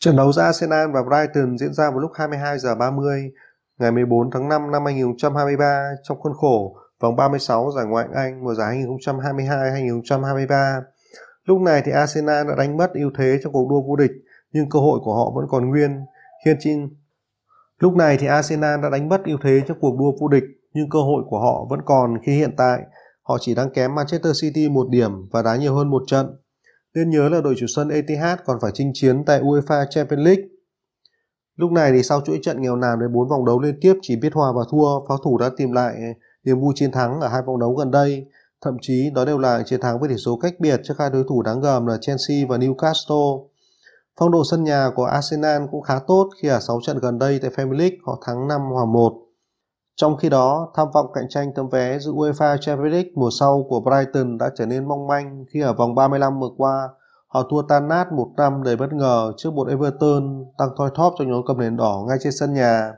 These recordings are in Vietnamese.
Trận đấu giữa Arsenal và Brighton diễn ra vào lúc 22 giờ 30 ngày 14 tháng 5 năm 2023 trong khuôn khổ vòng 36 giải Ngoại hạng Anh mùa giải 2022-2023. Lúc này thì Arsenal đã đánh mất ưu thế trong cuộc đua vô địch nhưng cơ hội của họ vẫn còn nguyên Hiện chi... Lúc này thì Arsenal đã đánh mất ưu thế trong cuộc đua vô địch nhưng cơ hội của họ vẫn còn khi hiện tại họ chỉ đang kém Manchester City một điểm và đá nhiều hơn một trận. Nên nhớ là đội chủ sân ETH còn phải chinh chiến tại UEFA Champions League. Lúc này thì sau chuỗi trận nghèo nàn với 4 vòng đấu liên tiếp chỉ biết hòa và thua, pháo thủ đã tìm lại ờ, niềm vui chiến thắng ở hai vòng đấu gần đây. Thậm chí đó đều là chiến thắng với tỷ số cách biệt trước hai đối thủ đáng gờm là Chelsea và Newcastle. Phong độ sân nhà của Arsenal cũng khá tốt khi ở 6 trận gần đây tại Premier League họ thắng 5 hòa 1. Trong khi đó, tham vọng cạnh tranh tấm vé dự UEFA Champions League mùa sau của Brighton đã trở nên mong manh khi ở vòng 35 vừa qua, họ thua tan nát một năm đầy bất ngờ trước một Everton tăng thoi thóp cho nhóm cầm nền đỏ ngay trên sân nhà.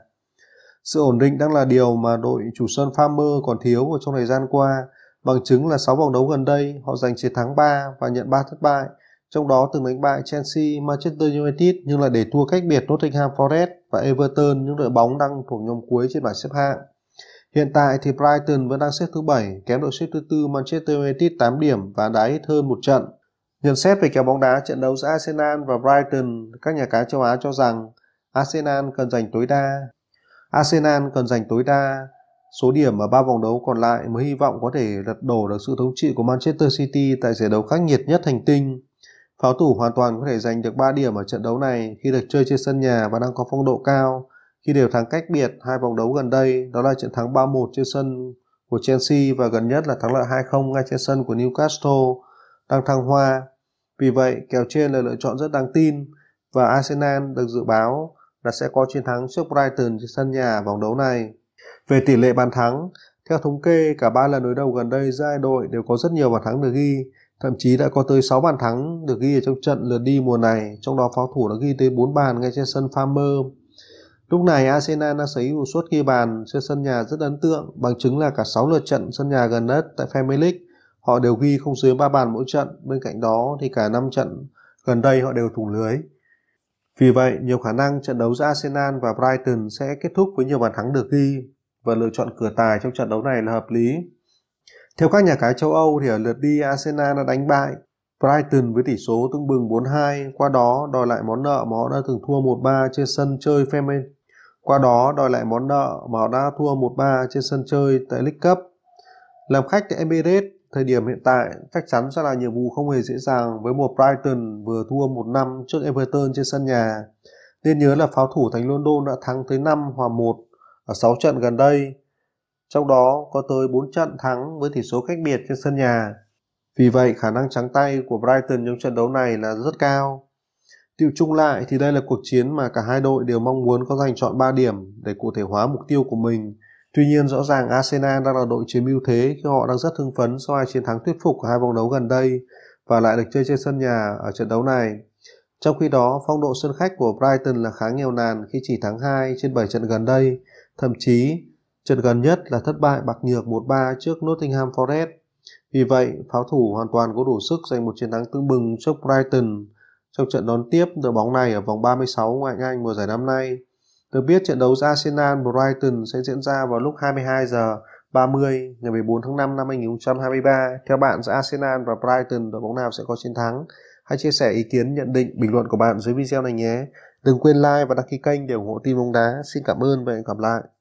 Sự ổn định đang là điều mà đội chủ sân Farmer còn thiếu ở trong thời gian qua, bằng chứng là 6 vòng đấu gần đây họ giành chiến thắng 3 và nhận 3 thất bại, trong đó từng đánh bại Chelsea, Manchester United nhưng là để thua cách biệt Nottingham Forest và Everton những đội bóng đang thuộc nhóm cuối trên bảng xếp hạng. Hiện tại thì Brighton vẫn đang xếp thứ 7, kém đội xếp thứ tư Manchester United 8 điểm và đá ít hơn một trận. Nhận xét về kèo bóng đá trận đấu giữa Arsenal và Brighton, các nhà cái châu Á cho rằng Arsenal cần giành tối đa. Arsenal cần giành tối đa số điểm ở 3 vòng đấu còn lại mới hy vọng có thể lật đổ được sự thống trị của Manchester City tại giải đấu khắc nghiệt nhất hành tinh. Pháo thủ hoàn toàn có thể giành được 3 điểm ở trận đấu này khi được chơi trên sân nhà và đang có phong độ cao khi đều thắng cách biệt hai vòng đấu gần đây, đó là trận thắng 3-1 trên sân của Chelsea và gần nhất là thắng lợi 2-0 ngay trên sân của Newcastle đang thăng hoa. Vì vậy, kèo trên là lựa chọn rất đáng tin và Arsenal được dự báo là sẽ có chiến thắng trước Brighton trên sân nhà vòng đấu này. Về tỷ lệ bàn thắng, theo thống kê, cả ba lần đối đầu gần đây giữa hai đội đều có rất nhiều bàn thắng được ghi, thậm chí đã có tới 6 bàn thắng được ghi ở trong trận lượt đi mùa này, trong đó pháo thủ đã ghi tới 4 bàn ngay trên sân Farmer Lúc này Arsenal đang sở hữu suất ghi bàn trên sân nhà rất ấn tượng, bằng chứng là cả 6 lượt trận sân nhà gần nhất tại Premier League, họ đều ghi không dưới 3 bàn mỗi trận, bên cạnh đó thì cả 5 trận gần đây họ đều thủng lưới. Vì vậy, nhiều khả năng trận đấu giữa Arsenal và Brighton sẽ kết thúc với nhiều bàn thắng được ghi và lựa chọn cửa tài trong trận đấu này là hợp lý. Theo các nhà cái châu Âu thì ở lượt đi Arsenal đã đánh bại Brighton với tỷ số tương bừng 4-2, qua đó đòi lại món nợ mà họ đã từng thua 1-3 trên sân chơi Femen qua đó đòi lại món nợ mà họ đã thua 1-3 trên sân chơi tại League Cup. Làm khách tại Emirates, thời điểm hiện tại chắc chắn sẽ là nhiệm vụ không hề dễ dàng với một Brighton vừa thua 1-5 trước Everton trên sân nhà. Nên nhớ là pháo thủ thành London đã thắng tới 5 hòa 1 ở 6 trận gần đây, trong đó có tới 4 trận thắng với tỷ số cách biệt trên sân nhà. Vì vậy, khả năng trắng tay của Brighton trong trận đấu này là rất cao. Tiêu chung lại thì đây là cuộc chiến mà cả hai đội đều mong muốn có giành chọn 3 điểm để cụ thể hóa mục tiêu của mình. Tuy nhiên rõ ràng Arsenal đang là đội chiếm ưu thế khi họ đang rất hưng phấn sau hai chiến thắng thuyết phục của hai vòng đấu gần đây và lại được chơi trên sân nhà ở trận đấu này. Trong khi đó, phong độ sân khách của Brighton là khá nghèo nàn khi chỉ thắng 2 trên 7 trận gần đây, thậm chí trận gần nhất là thất bại bạc nhược 1-3 trước Nottingham Forest. Vì vậy, pháo thủ hoàn toàn có đủ sức giành một chiến thắng tương bừng trước Brighton trong trận đón tiếp đội bóng này ở vòng 36 ngoại hạng Anh mùa giải năm nay. Được biết trận đấu giữa Arsenal Brighton sẽ diễn ra vào lúc 22 giờ 30 ngày 14 tháng 5 năm 2023. Theo bạn giữa Arsenal và Brighton đội bóng nào sẽ có chiến thắng? Hãy chia sẻ ý kiến, nhận định, bình luận của bạn dưới video này nhé. Đừng quên like và đăng ký kênh để ủng hộ team bóng đá. Xin cảm ơn và hẹn gặp lại.